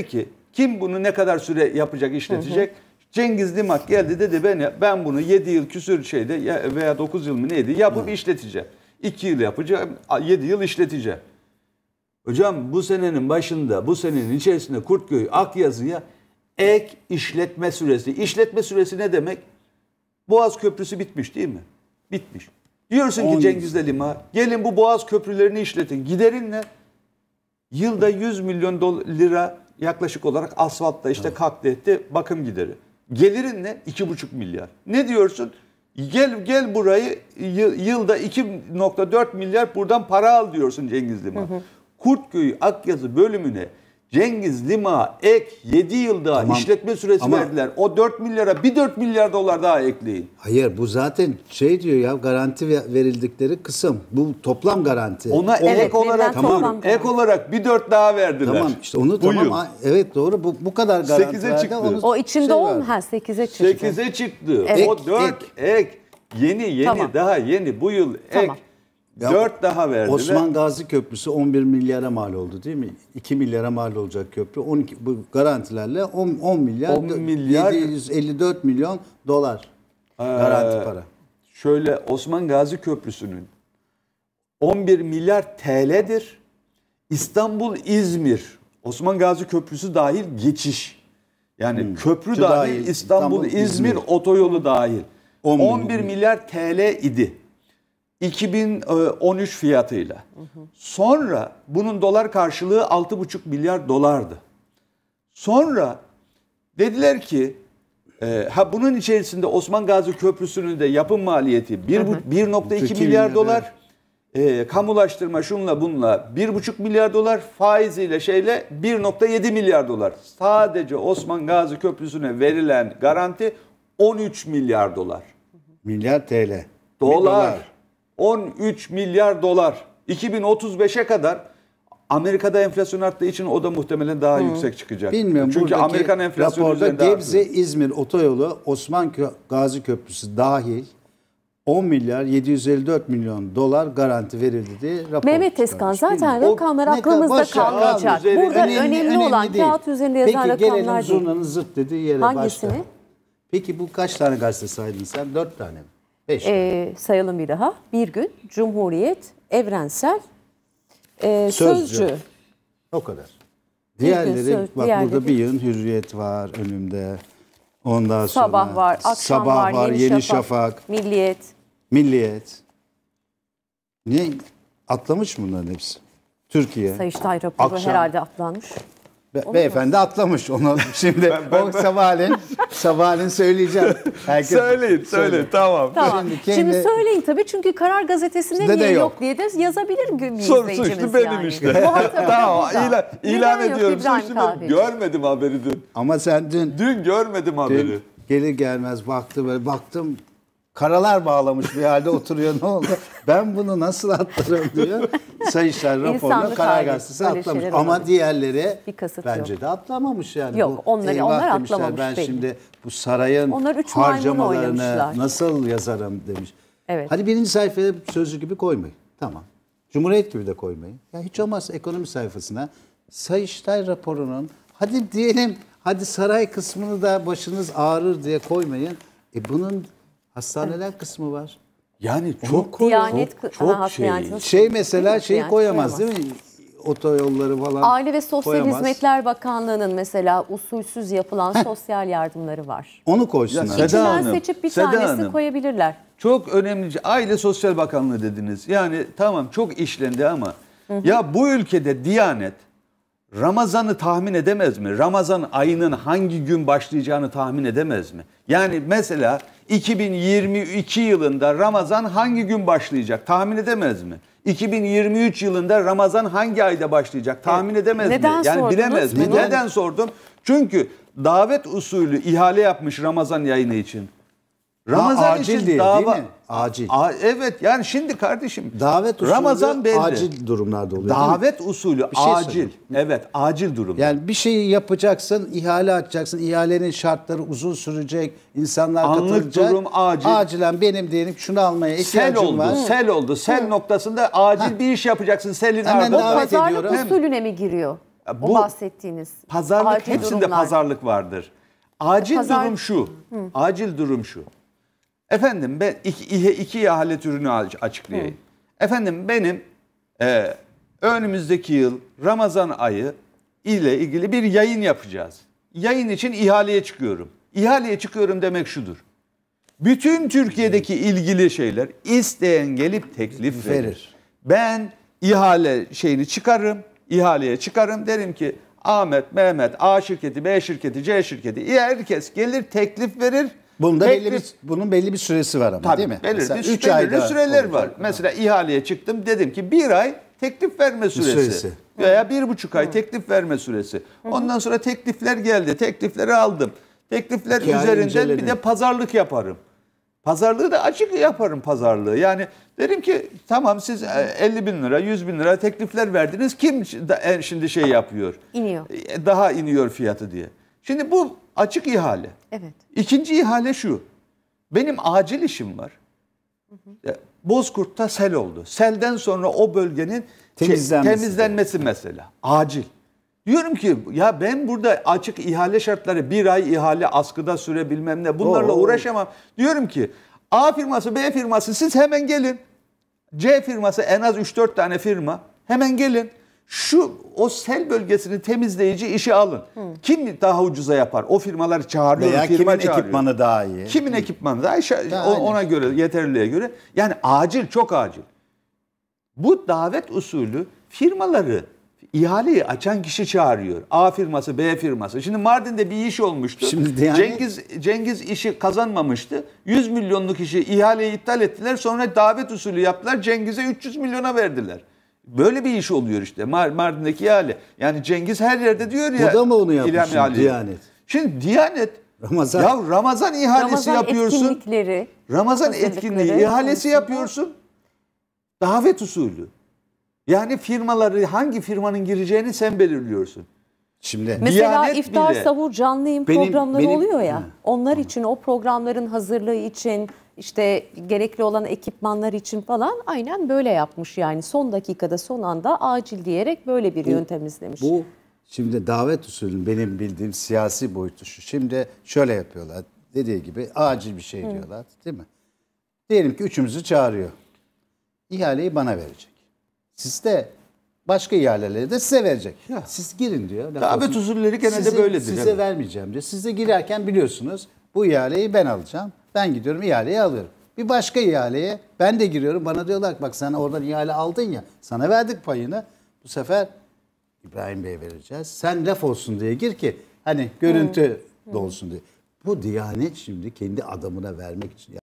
etti ki kim bunu ne kadar süre yapacak, işletecek? Hı hı. Cengiz Limak geldi dedi ben ben bunu 7 yıl küsür şeyde veya 9 yıl mı neydi yapıp hı. işleteceğim. 2 yıl yapacağım, 7 yıl işleteceğim. Hocam bu senenin başında, bu senenin içerisinde Kurtköy Akyazı'ya ek işletme süresi. İşletme süresi ne demek? Boğaz Köprüsü bitmiş değil mi? Bitmiş. Diyorsun ki Cengiz Lima gelin bu Boğaz Köprülerini işletin. Giderinler. Yılda 100 milyon lira Yaklaşık olarak asfaltta işte evet. etti bakım gideri. Gelirin ne? 2,5 milyar. Ne diyorsun? Gel gel burayı yılda 2.4 milyar buradan para al diyorsun Cengiz Liman. Kurtköy'ü Akyazı bölümüne Cengiz Lima ek 7 yılda tamam. işletme süresi Ama... verdiler. O 4 milyara bir 4 milyar dolar daha ekleyin. Hayır bu zaten şey diyor ya garanti verildikleri kısım. Bu toplam garanti. Ona evet, ek olarak tamam. ek olarak bir 4 daha verdiler. Tamam işte onu bu tamam yıl. evet doğru bu bu kadar garanti. 8'e çıktı. Onu o içinde şey olma ha 8'e çıktı. 8'e çıktı. Evet. O 4 ek, ek. yeni yeni tamam. daha yeni bu yıl ek tamam. Ya, 4 daha verdi. Osman Gazi Köprüsü 11 milyara mal oldu değil mi? 2 milyara mal olacak köprü. 12 bu garantilerle 10, 10 milyar 10 milyar 754 milyon dolar ee, garanti para. Şöyle Osman Gazi Köprüsü'nün 11 milyar TL'dir. İstanbul İzmir Osman Gazi Köprüsü dahil geçiş. Yani hmm. köprü dahil, dahil İstanbul, İstanbul İzmir, İzmir otoyolu dahil. 11 milyar TL idi. 2013 e, fiyatıyla. Hı hı. Sonra bunun dolar karşılığı 6,5 milyar dolardı. Sonra dediler ki e, ha bunun içerisinde Osman Gazi Köprüsü'nün de yapım maliyeti 1.2 milyar dolar. E, kamulaştırma şunla bunla 1.5 milyar dolar faiziyle şeyle 1.7 milyar dolar. Sadece Osman Gazi Köprüsü'ne verilen garanti 13 milyar dolar. Milyar TL. Dolar. dolar. 13 milyar dolar 2035'e kadar Amerika'da enflasyon arttığı için o da muhtemelen daha Hı. yüksek çıkacak. Bilmiyorum. Çünkü Amerikan enflasyonu raporda Gebze İzmir otoyolu Osman Gazi Köprüsü dahil 10 milyar 754 milyon dolar garanti verildi diye rapor Mehmet Tezkan zaten rakamlar aklımızda kalmayacak. Üzeri, Burada önemli, önemli, olan değil. kağıt üzerinde yazan Peki, rakamlar değil. Peki gelelim zurnanın zırt dediği yere Hangisini? başla. Peki bu kaç tane gazete saydın sen? 4 tane mi? E, sayalım bir daha. Bir gün Cumhuriyet Evrensel e, Sözcü. Sözcü. O kadar. Diğerleri bak diğerleri. burada bir yığın hürriyet var önümde. Ondan sonra sabah var, akşam sabah var, var yeni, yeni şafak, şafak, milliyet. Milliyet. Niye atlamış mı bunların hepsi? Türkiye. Sayıştay raporu akşam, herhalde atlanmış. Be- Onu beyefendi atlamış onu. Şimdi ben, ben, o sabahleyin, sabahleyin söyleyeceğim. Herkes söyleyin, söyleyin. Tamam. tamam. Şimdi, kendi... Şimdi söyleyin tabii çünkü Karar Gazetesi'nde niye de yok. yok diye de yazabilir bir Soru suçlu benim yani. işte. tamam ilan, ilan ediyorum. Suçlu görmedim haberi dün. Ama sen dün... Dün görmedim haberi. Dün gelir gelmez baktı böyle baktım karalar bağlamış bir halde oturuyor ne oldu? Ben bunu nasıl atlarım diyor. Sayıştay raporuna Karar Gazetesi atlamış. Ama olabilir. diğerleri bir bence yok. de atlamamış yani. Yok bu, onları onlar atlamamış. Ben belli. şimdi bu sarayın onlar üç harcamalarını nasıl yazarım demiş. Evet. Hadi birinci sayfaya sözlü gibi koymayın. Tamam. Cumhuriyet gibi de koymayın. Ya hiç olmazsa ekonomi sayfasına Sayıştay raporunun hadi diyelim hadi saray kısmını da başınız ağrır diye koymayın. E bunun Hastaneler evet. kısmı var. Yani çok Diyanet, çok, çok aha, şey. şey mesela şey koyamaz değil mi? Otoyolları falan. Aile ve Sosyal koyamaz. Hizmetler Bakanlığı'nın mesela usulsüz yapılan Heh. sosyal yardımları var. Onu koysunlar. Ya, Seda İçinden Hanım, seçip bir Seda tanesi Hanım. koyabilirler. Çok önemli. Şey. Aile Sosyal Bakanlığı dediniz. Yani tamam çok işlendi ama hı hı. ya bu ülkede Diyanet Ramazan'ı tahmin edemez mi? Ramazan ayının hangi gün başlayacağını tahmin edemez mi? Yani mesela 2022 yılında Ramazan hangi gün başlayacak tahmin edemez mi? 2023 yılında Ramazan hangi ayda başlayacak e, tahmin edemez Neden mi? Yani sordunuz? bilemez mi? Neden sordum? Çünkü davet usulü ihale yapmış Ramazan yayını için. Ramazan acil için değil dava değil mi? acil. A, evet yani şimdi kardeşim davet usulü Ramazan belli. acil durumlarda oluyor. Davet usulü bir şey acil. Sorayım. Evet acil durum. Yani bir şeyi yapacaksın, ihale açacaksın. İhalenin şartları uzun sürecek. insanlar Anlık katılacak. durum acil. Acilen benim diyelim şunu almaya ihtiyacım sel oldu, var. Sel oldu. Sel Hı. noktasında acil ha. bir iş yapacaksın. Selin Hemen davet pazarlık ediyorum. Pazarlık usulüne mi giriyor? Bu, o bahsettiğiniz pazarlık acil hepsinde durumlar. pazarlık vardır. Acil Pazar... durum şu. Hı. Acil durum şu. Efendim ben iki, iki ihale türünü açıklayayım. Hı. Efendim benim e, önümüzdeki yıl Ramazan ayı ile ilgili bir yayın yapacağız. Yayın için ihaleye çıkıyorum. İhaleye çıkıyorum demek şudur. Bütün Türkiye'deki ilgili şeyler isteyen gelip teklif verir. Ben ihale şeyini çıkarım, ihaleye çıkarım derim ki Ahmet, Mehmet, A şirketi, B şirketi, C şirketi herkes gelir teklif verir. Bunda Tek belli bir, bunun belli bir süresi var ama tabii, değil mi? Belirli, Mesela 3 ayda süreler var. Olur. Mesela ihaleye çıktım dedim ki bir ay teklif verme süresi. süresi. Veya bir buçuk ay Hı. teklif verme süresi. Hı. Ondan sonra teklifler geldi. Teklifleri aldım. Teklifler İhale üzerinden incelenin. bir de pazarlık yaparım. Pazarlığı da açık yaparım pazarlığı. Yani dedim ki tamam siz 50 e, bin lira, 100 bin lira teklifler verdiniz. Kim e, şimdi şey yapıyor? İniyor. E, daha iniyor fiyatı diye. Şimdi bu açık ihale. Evet. İkinci ihale şu. Benim acil işim var. Hı hı. Bozkurt'ta sel oldu. Selden sonra o bölgenin temizlenmesi, temizlenmesi mesela. Acil. Diyorum ki ya ben burada açık ihale şartları bir ay ihale askıda sürebilmem ne bunlarla Doğru. uğraşamam. Diyorum ki A firması B firması siz hemen gelin. C firması en az 3-4 tane firma hemen gelin şu o sel bölgesini temizleyici işi alın. Hı. Kim daha ucuza yapar? O firmalar çağırıyor. Veya firma kimin çağırıyor. ekipmanı daha iyi? Kimin Hı. ekipmanı daha iyi? Ya, ona aynen. göre, yeterliliğe göre. Yani acil, çok acil. Bu davet usulü firmaları ihaleyi açan kişi çağırıyor. A firması, B firması. Şimdi Mardin'de bir iş olmuştu. Şimdi yani... Cengiz Cengiz işi kazanmamıştı. 100 milyonluk işi ihaleyi iptal ettiler. Sonra davet usulü yaptılar. Cengiz'e 300 milyona verdiler. Böyle bir iş oluyor işte Mardin'deki hali. Yani Cengiz her yerde diyor ya. Bu da mı onu yapmış İlham Diyanet? Şimdi Diyanet Ramazan. Ya Ramazan ihalesi Ramazan yapıyorsun. Etkinlikleri, Ramazan etkinliği ihalesi yapıyorsun. Davet usulü. Yani firmaları hangi firmanın gireceğini sen belirliyorsun. Şimdi Mesela Diyanet iftar bile, sahur canlı yayın programları benim, oluyor ya. Hı. Onlar hı. için o programların hazırlığı için işte gerekli olan ekipmanlar için falan aynen böyle yapmış yani son dakikada son anda acil diyerek böyle bir bu, yöntem izlemiş. Bu şimdi davet usulünün benim bildiğim siyasi boyutu şu. Şimdi şöyle yapıyorlar dediği gibi acil bir şey Hı. diyorlar değil mi? Diyelim ki üçümüzü çağırıyor. İhaleyi bana verecek. Siz de Başka ihaleleri de size verecek. Ya. Siz girin diyor. Davet usulleri genelde size, böyledir. Size yani. vermeyeceğim diyor. Size girerken biliyorsunuz bu ihaleyi ben alacağım. Ben gidiyorum ihaleyi alıyorum. Bir başka ihaleye ben de giriyorum. Bana diyorlar ki bak sen oradan ihale aldın ya sana verdik payını. Bu sefer İbrahim Bey'e vereceğiz. Sen laf olsun diye gir ki hani görüntü hmm. dolsun diye. Bu Diyanet şimdi kendi adamına vermek için